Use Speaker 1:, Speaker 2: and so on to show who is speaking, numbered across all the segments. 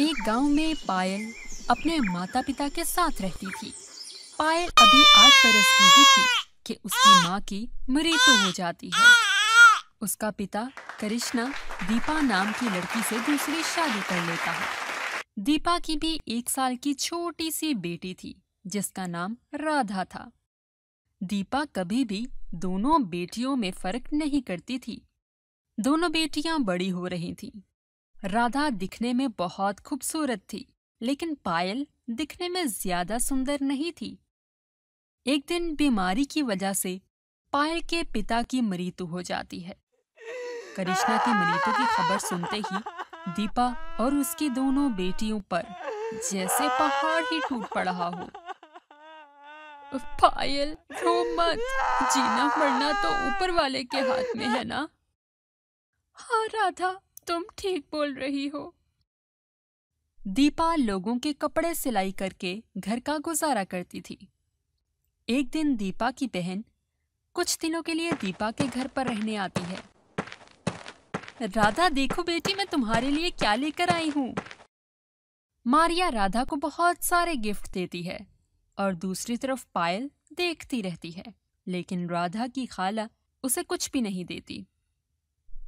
Speaker 1: एक गांव में पायल अपने माता पिता के साथ रहती थी पायल अभी आठ बरस की ही थी कि उसकी माँ की मृत्यु हो जाती है उसका पिता करिश्ना दीपा नाम की लड़की से दूसरी शादी कर लेता है दीपा की भी एक साल की छोटी सी बेटी थी जिसका नाम राधा था दीपा कभी भी दोनों बेटियों में फर्क नहीं करती थी दोनों बेटियां बड़ी हो रही थीं राधा दिखने में बहुत खूबसूरत थी लेकिन पायल दिखने में ज्यादा सुंदर नहीं थी एक दिन बीमारी की वजह से पायल के पिता की मृत्यु हो जाती है करिश्मा की मृत्यु की खबर सुनते ही दीपा और उसकी दोनों बेटियों पर जैसे पहाड़ ही टूट पड़ा हो पायल रो मत जीना मरना तो ऊपर वाले के हाथ में है ना हाँ राधा तुम ठीक बोल रही हो दीपा लोगों के कपड़े सिलाई करके घर का गुजारा करती थी एक दिन दीपा की बहन कुछ दिनों के लिए दीपा के घर पर रहने आती है राधा देखो बेटी मैं तुम्हारे लिए क्या लेकर आई हूँ मारिया राधा को बहुत सारे गिफ्ट देती है और दूसरी तरफ पायल देखती रहती है लेकिन राधा की खाला उसे कुछ भी नहीं देती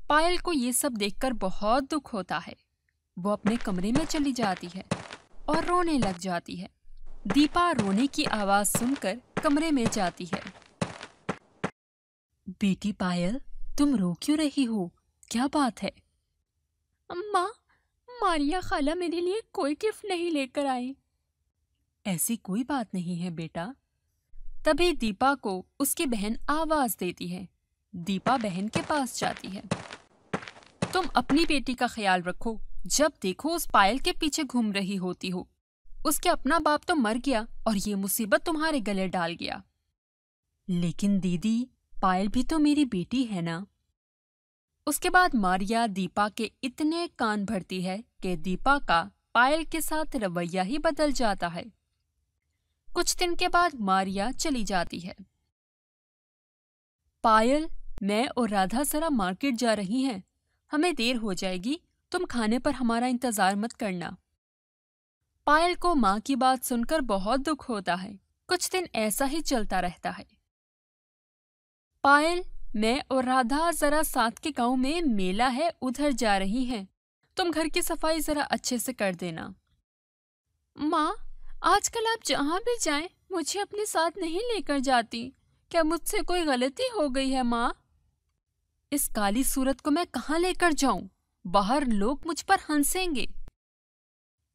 Speaker 1: पायल को ये सब देखकर बहुत दुख होता है वो अपने कमरे में चली जाती है और रोने लग जाती है दीपा रोने की आवाज सुनकर कमरे में जाती है बेटी पायल तुम रो क्यों रही हो क्या बात है अम्मा मारिया खाला मेरे लिए कोई गिफ्ट नहीं लेकर आई ऐसी कोई बात नहीं है बेटा तभी दीपा को उसकी बहन आवाज देती है दीपा बहन के पास जाती है तुम अपनी बेटी का ख्याल रखो जब देखो उस पायल के पीछे घूम रही होती हो उसके अपना बाप तो मर गया और ये मुसीबत तुम्हारे गले डाल गया लेकिन दीदी पायल भी तो मेरी बेटी है ना उसके बाद मारिया दीपा के इतने कान भरती है कि दीपा का पायल के साथ रवैया ही बदल जाता है कुछ दिन के बाद मारिया चली जाती है पायल मैं और राधा सरा मार्केट जा रही हैं हमें देर हो जाएगी तुम खाने पर हमारा इंतजार मत करना पायल को माँ की बात सुनकर बहुत दुख होता है कुछ दिन ऐसा ही चलता रहता है पायल मैं और राधा जरा साथ के गांव में मेला है उधर जा रही हैं तुम घर की सफाई जरा अच्छे से कर देना माँ आजकल आप जहाँ भी जाएं मुझे अपने साथ नहीं लेकर जाती क्या मुझसे कोई गलती हो गई है माँ इस काली सूरत को मैं कहाँ लेकर जाऊं बाहर लोग मुझ पर हंसेंगे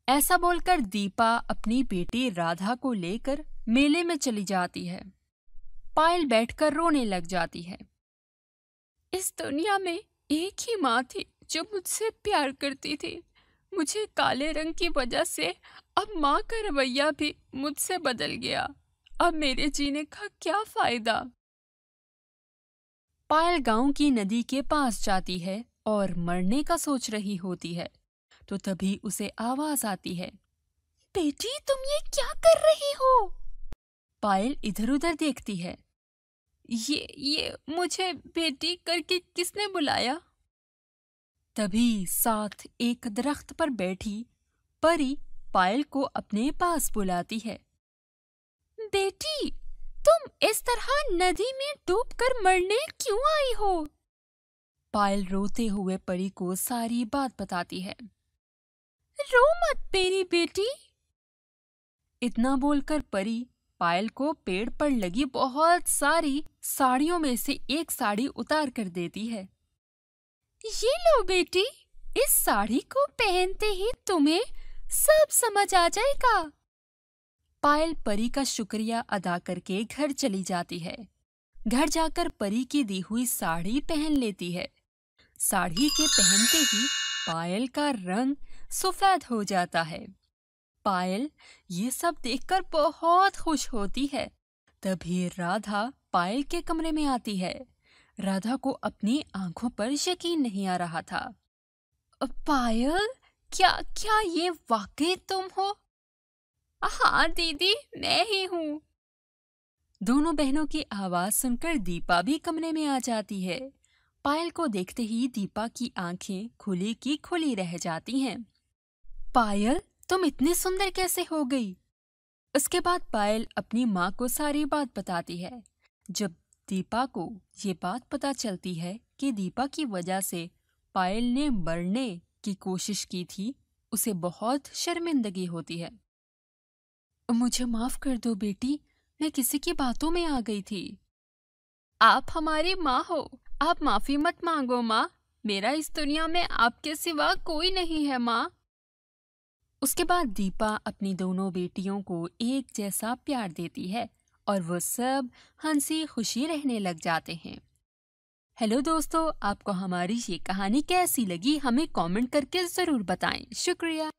Speaker 1: ऐसा बोलकर दीपा अपनी बेटी राधा को लेकर मेले में चली जाती है पायल बैठकर रोने लग जाती है इस दुनिया में एक ही माँ थी जो मुझसे प्यार करती थी मुझे काले रंग की वजह से अब माँ का रवैया भी मुझसे बदल गया अब मेरे जीने का क्या फायदा पायल गांव की नदी के पास जाती है और मरने का सोच रही होती है तो तभी उसे आवाज आती है बेटी तुम ये क्या कर रही हो पायल इधर उधर देखती है ये ये मुझे बेटी करके किसने बुलाया तभी साथ एक दरख्त पर बैठी परी पायल को अपने पास बुलाती है बेटी तुम इस तरह नदी में डूबकर मरने क्यों आई हो पायल रोते हुए परी को सारी बात बताती है रो मत मेरी बेटी इतना बोलकर परी पायल को पेड़ पर लगी बहुत सारी साड़ियों में से एक साड़ी उतार कर देती है ये लो बेटी इस साड़ी को पहनते ही तुम्हें सब समझ आ जाएगा पायल परी का शुक्रिया अदा करके घर चली जाती है घर जाकर परी की दी हुई साड़ी पहन लेती है साड़ी के पहनते ही पायल का रंग सफेद हो जाता है पायल ये सब देखकर बहुत खुश होती है तभी राधा पायल के कमरे में आती है राधा को अपनी आंखों पर यकीन नहीं आ रहा था पायल क्या क्या ये वाकई तुम हो हाँ दीदी मैं ही हूँ दोनों बहनों की आवाज सुनकर दीपा भी कमरे में आ जाती है पायल को देखते ही दीपा की आंखें खुली की खुली रह जाती हैं। पायल तुम इतनी सुंदर कैसे हो गई उसके बाद पायल अपनी माँ को सारी बात बताती है जब दीपा को ये बात पता चलती है कि दीपा की वजह से पायल ने मरने की कोशिश की थी उसे बहुत शर्मिंदगी होती है मुझे माफ कर दो बेटी मैं किसी की बातों में आ गई थी आप हमारी माँ हो आप माफी मत मांगो माँ मेरा इस दुनिया में आपके सिवा कोई नहीं है माँ उसके बाद दीपा अपनी दोनों बेटियों को एक जैसा प्यार देती है और वो सब हंसी खुशी रहने लग जाते हैं हेलो दोस्तों आपको हमारी ये कहानी कैसी लगी हमें कमेंट करके ज़रूर बताएं शुक्रिया